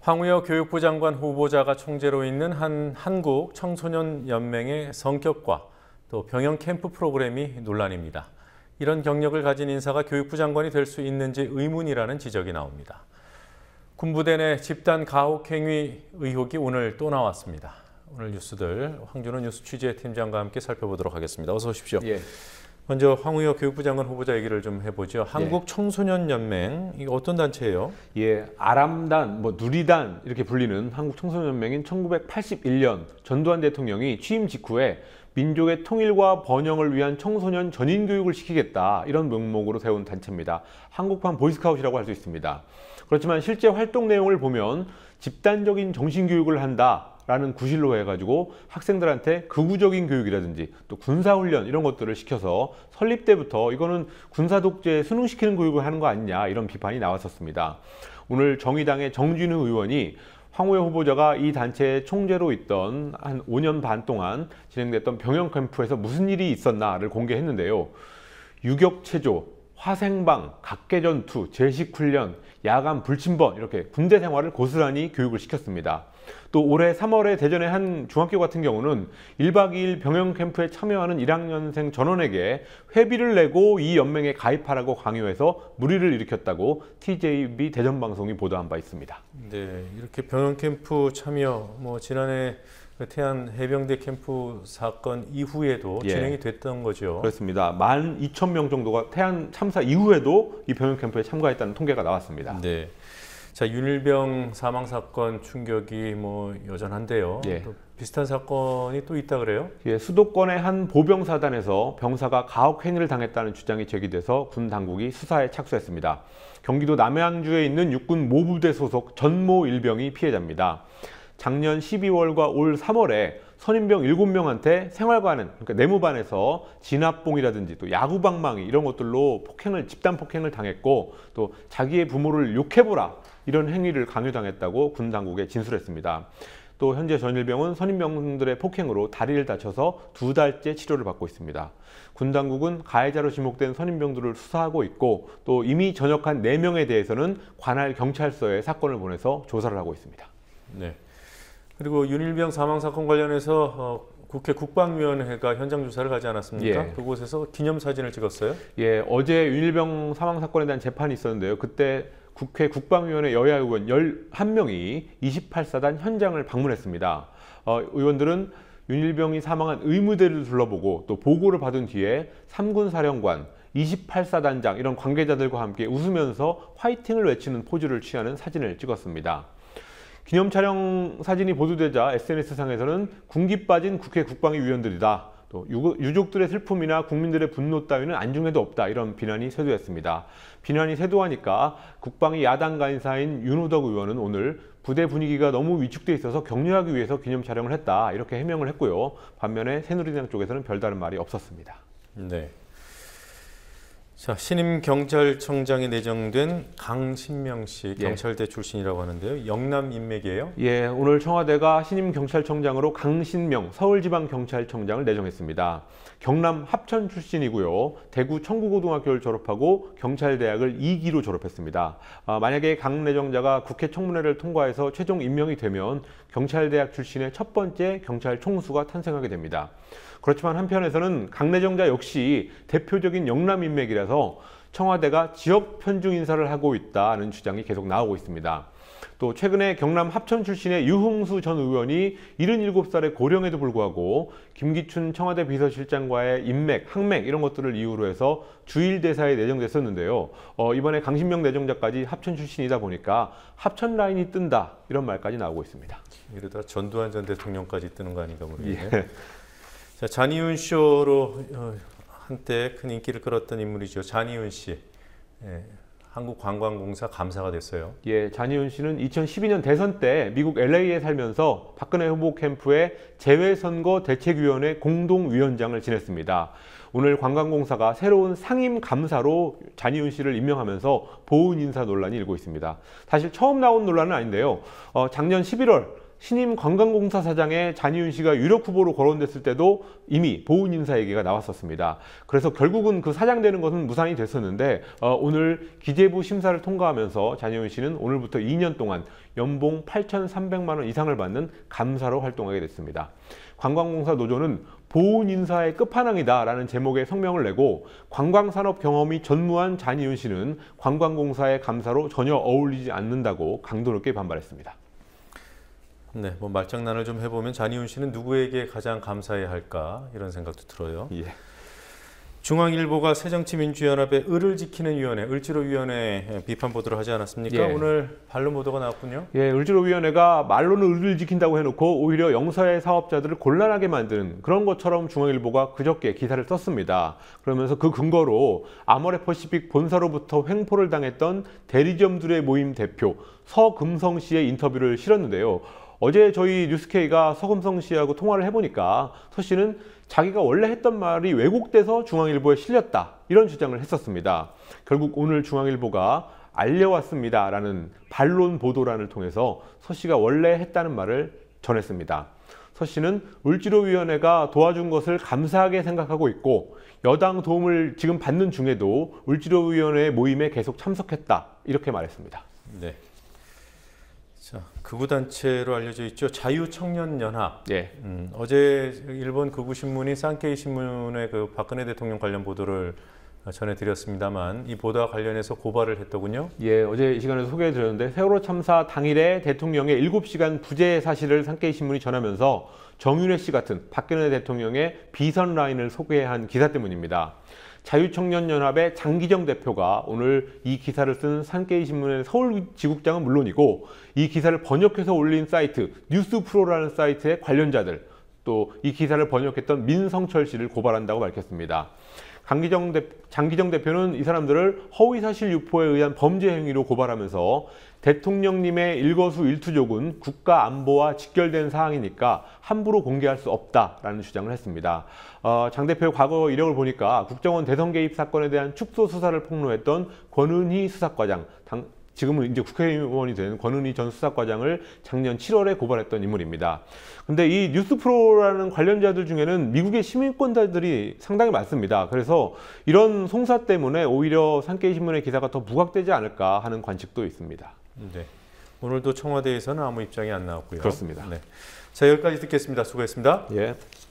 황우여 교육부 장관 후보자가 총재로 있는 한 한국 청소년 연맹의 성격과 또 병영 캠프 프로그램이 논란입니다. 이런 경력을 가진 인사가 교육부 장관이 될 수 있는지 의문이라는 지적이 나옵니다. 군부대 내 집단 가혹행위 의혹이 오늘 또 나왔습니다. 오늘 뉴스들 황준호 뉴스 취재팀장과 함께 살펴보도록 하겠습니다. 어서 오십시오. 예. 먼저 황우여 교육부 장관 후보자 얘기를 좀 해보죠. 예. 한국 청소년 연맹 이거 어떤 단체예요? 예, 아람단, 뭐 누리단 이렇게 불리는 한국 청소년 연맹인 1981년 전두환 대통령이 취임 직후에 민족의 통일과 번영을 위한 청소년 전인 교육을 시키겠다 이런 명목으로 세운 단체입니다. 한국판 보이스카우트라고할 수 있습니다. 그렇지만 실제 활동 내용을 보면 집단적인 정신 교육을 한다. 라는 구실로 해가지고 학생들한테 극우적인 교육이라든지 또 군사훈련 이런 것들을 시켜서 설립 때부터 이거는 군사독재 에 순응시키는 교육을 하는 거 아니냐 이런 비판이 나왔었습니다. 오늘 정의당의 정진우 의원이 황우여 후보자가 이 단체의 총재로 있던 한 5년 반 동안 진행됐던 병영 캠프에서 무슨 일이 있었나를 공개했는데요. 유격체조, 화생방, 각계전투 제식훈련, 야간 불침번 이렇게 군대 생활을 고스란히 교육을 시켰습니다. 또 올해 3월에 대전의 한 중학교 같은 경우는 1박 2일 병영 캠프에 참여하는 1학년생 전원에게 회비를 내고 이 연맹에 가입하라고 강요해서 무리를 일으켰다고 TJB 대전 방송이 보도한 바 있습니다. 네, 이렇게 병영 캠프 참여 뭐 지난해 그 태안 해병대 캠프 사건 이후에도 예. 진행이 됐던 거죠. 그렇습니다. 만 2천 명 정도가 태안 참사 이후에도 이 병영 캠프에 참가했다는 통계가 나왔습니다. 네. 자 윤일병 사망 사건 충격이 뭐 여전한데요. 예. 또 비슷한 사건이 또 있다 그래요? 예, 수도권의 한 보병 사단에서 병사가 가혹 행위를 당했다는 주장이 제기돼서 군 당국이 수사에 착수했습니다. 경기도 남양주에 있는 육군 모부대 소속 전모 일병이 피해자입니다. 작년 12월과 올 3월에 선임병 7명한테 생활관은 그러니까 내무반에서 진압봉이라든지 또 야구방망이 이런 것들로 폭행을 집단 폭행을 당했고 또 자기의 부모를 욕해보라 이런 행위를 강요당했다고 군 당국에 진술했습니다. 또 현재 전일병은 선임병들의 폭행으로 다리를 다쳐서 두 달째 치료를 받고 있습니다. 군 당국은 가해자로 지목된 선임병들을 수사하고 있고 또 이미 전역한 4명에 대해서는 관할 경찰서에 사건을 보내서 조사를 하고 있습니다. 네. 그리고 윤일병 사망 사건 관련해서 어, 국회 국방위원회가 현장 조사를 가지 않았습니까? 예. 그곳에서 기념 사진을 찍었어요. 예, 어제 윤일병 사망 사건에 대한 재판이 있었는데요. 그때 국회 국방위원회 여야 의원 11명이 28사단 현장을 방문했습니다. 어, 의원들은 윤일병이 사망한 의무대를 둘러보고 또 보고를 받은 뒤에 3군 사령관, 28사단장 이런 관계자들과 함께 웃으면서 화이팅을 외치는 포즈를 취하는 사진을 찍었습니다. 기념 촬영 사진이 보도되자 SNS상에서는 군기 빠진 국회 국방위 위원들이다. 또 유족들의 슬픔이나 국민들의 분노 따위는 안중에도 없다 이런 비난이 쇄도했습니다. 비난이 쇄도하니까 국방위 야당 간사인 윤호덕 의원은 오늘 부대 분위기가 너무 위축돼 있어서 격려하기 위해서 기념 촬영을 했다 이렇게 해명을 했고요. 반면에 새누리당 쪽에서는 별다른 말이 없었습니다. 네. 자, 신임 경찰청장이 내정된 강신명 씨 예. 경찰대 예. 출신이라고 하는데요. 영남 인맥이에요? 예, 오늘 청와대가 신임 경찰청장으로 강신명 서울지방경찰청장을 내정했습니다. 경남 합천 출신이고요. 대구 청구고등학교를 졸업하고 경찰대학을 2기로 졸업했습니다. 아, 만약에 강 내정자가 국회 청문회를 통과해서 최종 임명이 되면 경찰대학 출신의 첫 번째 경찰 총수가 탄생하게 됩니다. 그렇지만 한편에서는 강 내정자 역시 대표적인 영남 인맥이라서 따라서 청와대가 지역 편중 인사를 하고 있다는 주장이 계속 나오고 있습니다. 또 최근에 경남 합천 출신의 유흥수 전 의원이 77살의 고령에도 불구하고 김기춘 청와대 비서실장과의 인맥, 항맥 이런 것들을 이유로 해서 주일대사에 내정됐었는데요. 어, 이번에 강신명 내정자까지 합천 출신이다 보니까 합천 라인이 뜬다 이런 말까지 나오고 있습니다. 이러다 전두환 전 대통령까지 뜨는 거 아닌가 모르겠네. 예. 자, 잔이윤 쇼로 어, 한때 큰 인기를 끌었던 인물이죠. 잔이훈 씨. 예, 한국관광공사 감사가 됐어요. 예, 잔이윤 씨는 2012년 대선 때 미국 LA에 살면서 박근혜 후보 캠프의 재외선거 대책위원회 공동위원장을 지냈습니다. 오늘 관광공사가 새로운 상임 감사로 잔이훈 씨를 임명하면서 보훈 인사 논란이 일고 있습니다. 사실 처음 나온 논란은 아닌데요. 어, 작년 11월 신임 관광공사 사장의 잔이윤 씨가 유력 후보로 거론됐을 때도 이미 보훈 인사 얘기가 나왔었습니다. 그래서 결국은 그 사장 되는 것은 무산이 됐었는데 어, 오늘 기재부 심사를 통과하면서 잔이윤 씨는 오늘부터 2년 동안 연봉 8,300만 원 이상을 받는 감사로 활동하게 됐습니다. 관광공사 노조는 보훈 인사의 끝판왕이다 라는 제목의 성명을 내고 관광산업 경험이 전무한 잔이윤 씨는 관광공사의 감사로 전혀 어울리지 않는다고 강도 높게 반발했습니다. 네, 뭐 말장난을 좀 해보면 잔이훈 씨는 누구에게 가장 감사해야 할까 이런 생각도 들어요. 예. 중앙일보가 새정치민주연합의 을을 지키는 위원회, 을지로위원회 비판 보도를 하지 않았습니까? 예. 오늘 반론 보도가 나왔군요. 예, 을지로위원회가 말로는 을을 지킨다고 해놓고 오히려 영서의 사업자들을 곤란하게 만드는 그런 것처럼 중앙일보가 그저께 기사를 썼습니다. 그러면서 그 근거로 아모레퍼시픽 본사로부터 횡포를 당했던 대리점들의 모임 대표 서금성 씨의 인터뷰를 실었는데요. 어제 저희 뉴스케이가 서금성 씨하고 통화를 해보니까 서 씨는 자기가 원래 했던 말이 왜곡돼서 중앙일보에 실렸다 이런 주장을 했었습니다. 결국 오늘 중앙일보가 알려왔습니다 라는 반론 보도란을 통해서 서 씨가 원래 했다는 말을 전했습니다. 서 씨는 을지로위원회가 도와준 것을 감사하게 생각하고 있고 여당 도움을 지금 받는 중에도 을지로위원회 모임에 계속 참석했다 이렇게 말했습니다. 네. 자, 극우단체로 알려져 있죠. 자유청년연합. 예. 음, 어제 일본 극우신문이 산케이 신문의 그 박근혜 대통령 관련 보도를 전해드렸습니다만 이 보도와 관련해서 고발을 했더군요. 예, 어제 이 시간에 소개해드렸는데 세월호 참사 당일에 대통령의 7시간 부재 사실을 산케이 신문이 전하면서 정윤회 씨 같은 박근혜 대통령의 비선 라인을 소개한 기사 때문입니다. 자유청년연합의 장기정 대표가 오늘 이 기사를 쓴 산케이신문의 서울지국장은 물론이고 이 기사를 번역해서 올린 사이트 뉴스프로라는 사이트의 관련자들 또 이 기사를 번역했던 민성철 씨를 고발한다고 밝혔습니다. 장기정, 대, 장기정 대표는 이 사람들을 허위사실 유포에 의한 범죄 행위로 고발하면서 대통령님의 일거수일투족은 국가 안보와 직결된 사항이니까 함부로 공개할 수 없다라는 주장을 했습니다. 어, 장 대표의 과거 이력을 보니까 국정원 대선 개입 사건에 대한 축소 수사를 폭로했던 권은희 수사과장, 당, 지금은 이제 국회의원이 된 권은희 전 수사과장을 작년 7월에 고발했던 인물입니다. 근데 이 뉴스프로라는 관련자들 중에는 미국의 시민권자들이 상당히 많습니다. 그래서 이런 송사 때문에 오히려 산케이신문의 기사가 더 부각되지 않을까 하는 관측도 있습니다. 네. 오늘도 청와대에서는 아무 입장이 안 나왔고요. 그렇습니다. 네. 자, 여기까지 듣겠습니다. 수고했습니다. 예.